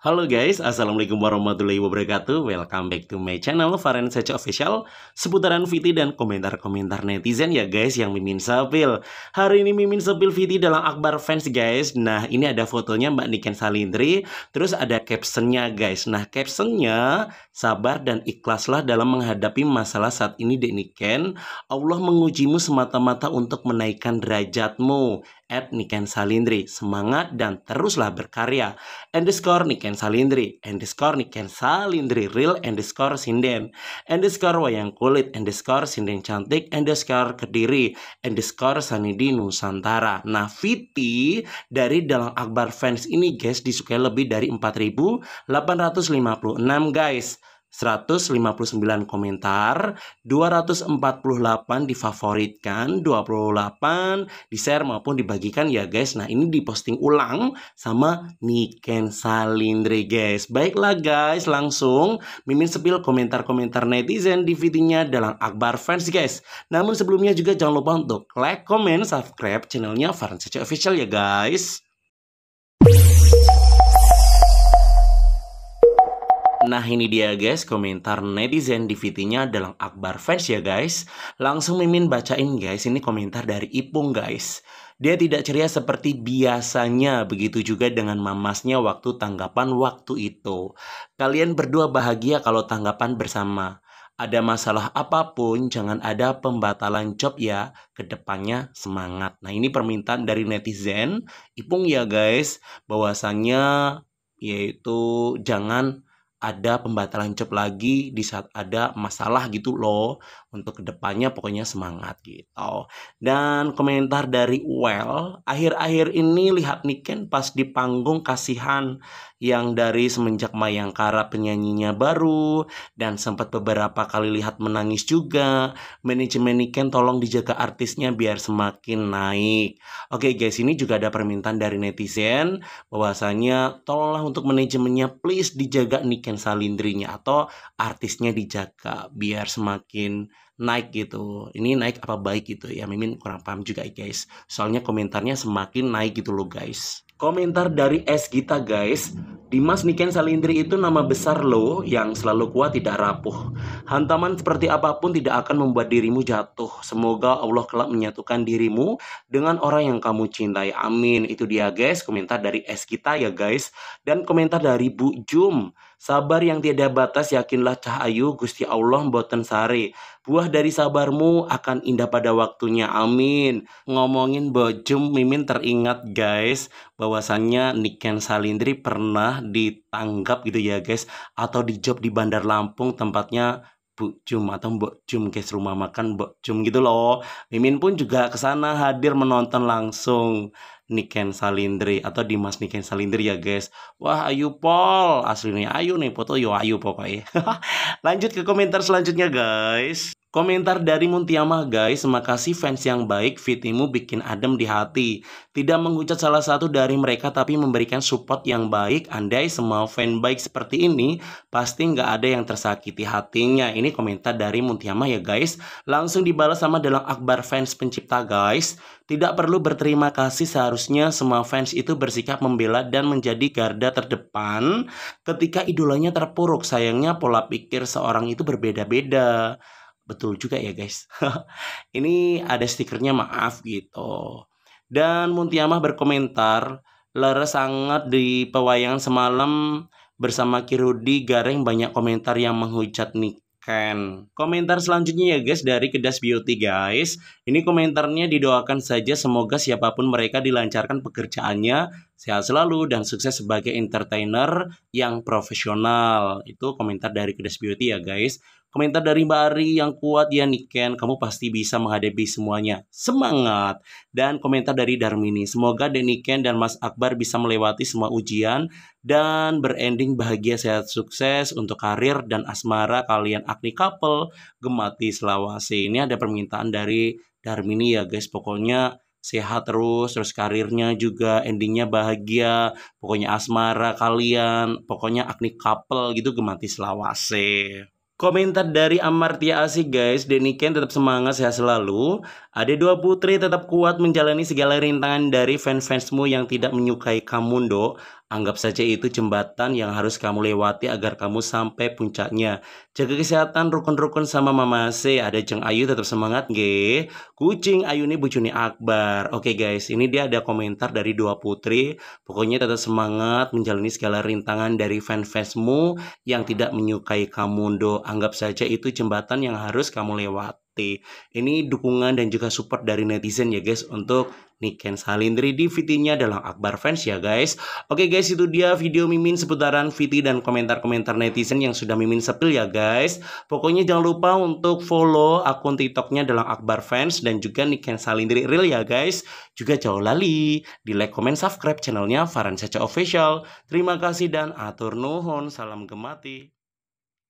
Halo guys, Assalamualaikum warahmatullahi wabarakatuh Welcome back to my channel, Varen Search Official Seputaran Viti dan komentar-komentar netizen ya guys yang Mimin Sepil Hari ini Mimin Sepil Viti dalam Akbar Fans guys Nah ini ada fotonya Mbak Niken Salindri Terus ada captionnya guys Nah captionnya Sabar dan ikhlaslah dalam menghadapi masalah saat ini Dek Niken Allah mengujimu semata-mata untuk menaikkan derajatmu at Niken Salindri. Semangat dan teruslah berkarya. Underscore Niken Salindri. Underscore Niken Salindri. Real underscore sinden. Underscore wayang kulit. Underscore sinden cantik. Underscore kediri. Underscore Sanidi Nusantara. Nah, Viti dari dalam Akbar fans ini guys disukai lebih dari 4856 guys. 159 komentar, 248 difavoritkan, 28 di-share maupun dibagikan ya guys. Nah, ini diposting ulang sama Niken Salindri guys. Baiklah guys, langsung Mimin sepil komentar-komentar netizen di videonya dalam Akbar Fans guys. Namun sebelumnya juga jangan lupa untuk like, comment, subscribe channelnya Farhan Official ya guys. Nah ini dia guys komentar netizen di VT-nya dalam Akbar fans ya guys. Langsung mimin bacain guys ini komentar dari Ipung guys. Dia tidak ceria seperti biasanya, begitu juga dengan mamasnya waktu tanggapan waktu itu. Kalian berdua bahagia kalau tanggapan bersama. Ada masalah apapun, jangan ada pembatalan job ya. Kedepannya semangat. Nah ini permintaan dari netizen, Ipung ya guys, bahwasannya yaitu jangan ada pembatalan job lagi di saat ada masalah gitu loh untuk kedepannya pokoknya semangat gitu dan komentar dari Well akhir-akhir ini lihat Niken pas di panggung kasihan yang dari semenjak Mayangkara penyanyinya baru dan sempat beberapa kali lihat menangis juga manajemen Niken tolong dijaga artisnya biar semakin naik oke guys ini juga ada permintaan dari netizen bahwasanya tolonglah untuk manajemennya please dijaga Niken bikin salindrinya atau artisnya dijaga biar semakin naik gitu ini naik apa baik gitu ya mimin kurang paham juga guys soalnya komentarnya semakin naik gitu loh guys komentar dari S Gita guys Dimas Niken Salindri itu nama besar loh yang selalu kuat tidak rapuh. Hantaman seperti apapun tidak akan membuat dirimu jatuh. Semoga Allah kelak menyatukan dirimu dengan orang yang kamu cintai. Amin. Itu dia guys komentar dari S kita ya guys. Dan komentar dari Bu Jum. Sabar yang tiada batas yakinlah cahayu Gusti Allah mboten sare. Buah dari sabarmu akan indah pada waktunya. Amin. Ngomongin bojum mimin teringat guys bahwasannya Niken Salindri pernah ditanggap gitu ya guys atau di di Bandar Lampung tempatnya Bu cum atau Mbok cum guys rumah makan Mbok cum gitu loh. Mimin pun juga kesana hadir menonton langsung Niken Salindri atau Dimas Niken Salindri ya guys. Wah ayu paul aslinya ayu nih foto yo ayu pokoknya. Lanjut ke komentar selanjutnya guys. Komentar dari Muntiama guys, makasih fans yang baik, fitimu bikin adem di hati. Tidak menghujat salah satu dari mereka tapi memberikan support yang baik. Andai semua fan baik seperti ini, pasti nggak ada yang tersakiti hatinya. Ini komentar dari Muntiama ya guys. Langsung dibalas sama dalam Akbar fans pencipta guys. Tidak perlu berterima kasih seharusnya semua fans itu bersikap membela dan menjadi garda terdepan ketika idolanya terpuruk. Sayangnya pola pikir seorang itu berbeda-beda. Betul juga ya guys. Ini iya. ada stikernya maaf gitu. Dan Muntiamah berkomentar, Lara sangat di pewayangan semalam bersama Kirudi Gareng banyak komentar yang menghujat Niken. Komentar selanjutnya ya guys dari Kedas Beauty guys. Ini komentarnya didoakan saja semoga siapapun mereka dilancarkan pekerjaannya, sehat selalu dan sukses sebagai entertainer yang profesional. Itu komentar dari Kedas Beauty ya guys. Komentar dari Mbak Ari yang kuat ya Niken, kamu pasti bisa menghadapi semuanya. Semangat! Dan komentar dari Darmini, semoga Deniken dan Mas Akbar bisa melewati semua ujian dan berending bahagia sehat sukses untuk karir dan asmara kalian Agni Couple Gemati Selawasi. Ini ada permintaan dari Darmini ya guys, pokoknya sehat terus, terus karirnya juga endingnya bahagia, pokoknya asmara kalian, pokoknya aknik couple gitu gemati Selawasi. Komentar dari Amartya Asih guys, Denny Ken tetap semangat sehat selalu. Ada dua putri tetap kuat menjalani segala rintangan dari fans-fansmu yang tidak menyukai kamu, Dok. Anggap saja itu jembatan yang harus kamu lewati agar kamu sampai puncaknya. Jaga kesehatan rukun-rukun sama Mama C. Ada Jeng Ayu tetap semangat G. Kucing Ayu ini bujuni akbar. Oke okay, guys, ini dia ada komentar dari dua putri. Pokoknya tetap semangat menjalani segala rintangan dari fanfansmu yang tidak menyukai kamu. Do. Anggap saja itu jembatan yang harus kamu lewati. Ini dukungan dan juga support dari netizen ya guys untuk Niken Salindri di VT-nya dalam Akbar Fans ya guys. Oke guys itu dia video Mimin seputaran VT dan komentar-komentar netizen yang sudah Mimin sepil ya guys. Pokoknya jangan lupa untuk follow akun TikToknya dalam Akbar Fans dan juga Niken Salindri Real ya guys. Juga jauh lali. Di like, comment, subscribe channelnya Farhan Official. Terima kasih dan atur nuhun. Salam gemati.